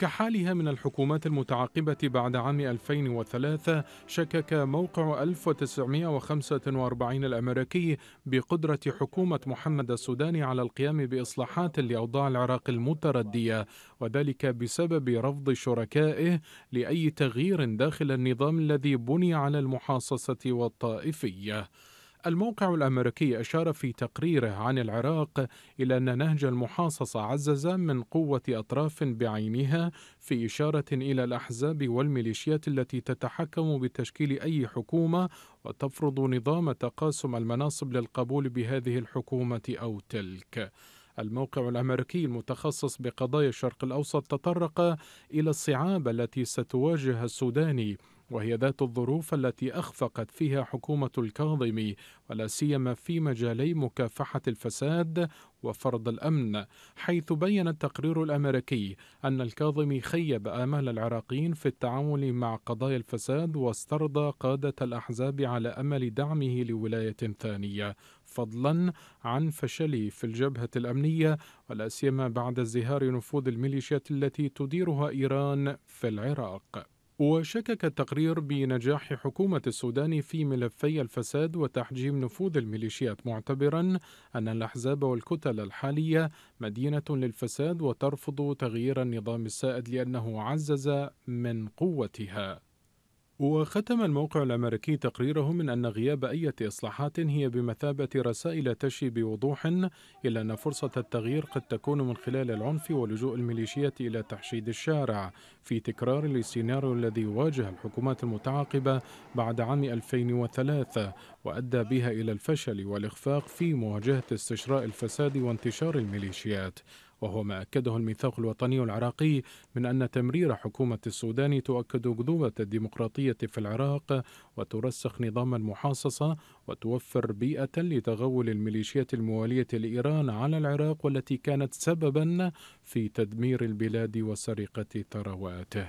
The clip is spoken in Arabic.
كحالها من الحكومات المتعاقبة بعد عام 2003 شكك موقع 1945 الأمريكي بقدرة حكومة محمد السوداني على القيام بإصلاحات لأوضاع العراق المتردية وذلك بسبب رفض شركائه لأي تغيير داخل النظام الذي بني على المحاصصة والطائفية الموقع الامريكي اشار في تقريره عن العراق الى ان نهج المحاصصه عزز من قوه اطراف بعينها في اشاره الى الاحزاب والميليشيات التي تتحكم بتشكيل اي حكومه وتفرض نظام تقاسم المناصب للقبول بهذه الحكومه او تلك الموقع الامريكي المتخصص بقضايا الشرق الاوسط تطرق الى الصعاب التي ستواجه السوداني وهي ذات الظروف التي أخفقت فيها حكومة الكاظمي ولا سيما في مجالي مكافحة الفساد وفرض الأمن حيث بين التقرير الأمريكي أن الكاظمي خيب آمال العراقيين في التعامل مع قضايا الفساد واسترضى قادة الأحزاب على أمل دعمه لولاية ثانية فضلا عن فشله في الجبهة الأمنية ولا سيما بعد ازدهار نفوذ الميليشيات التي تديرها إيران في العراق وشكك التقرير بنجاح حكومة السودان في ملفي الفساد وتحجيم نفوذ الميليشيات معتبرا أن الأحزاب والكتل الحالية مدينة للفساد وترفض تغيير النظام السائد لأنه عزز من قوتها وختم الموقع الأمريكي تقريره من أن غياب أي إصلاحات هي بمثابة رسائل تشي بوضوح إلا أن فرصة التغيير قد تكون من خلال العنف ولجوء الميليشيات إلى تحشيد الشارع في تكرار للسيناريو الذي واجه الحكومات المتعاقبة بعد عام 2003 وأدى بها إلى الفشل والإخفاق في مواجهة استشراء الفساد وانتشار الميليشيات وهو ما أكده الميثاق الوطني العراقي من أن تمرير حكومة السودان تؤكد قدوة الديمقراطية في العراق وترسخ نظام المحاصصة وتوفر بيئة لتغول الميليشيات الموالية لإيران على العراق والتي كانت سببا في تدمير البلاد وسرقة ثرواته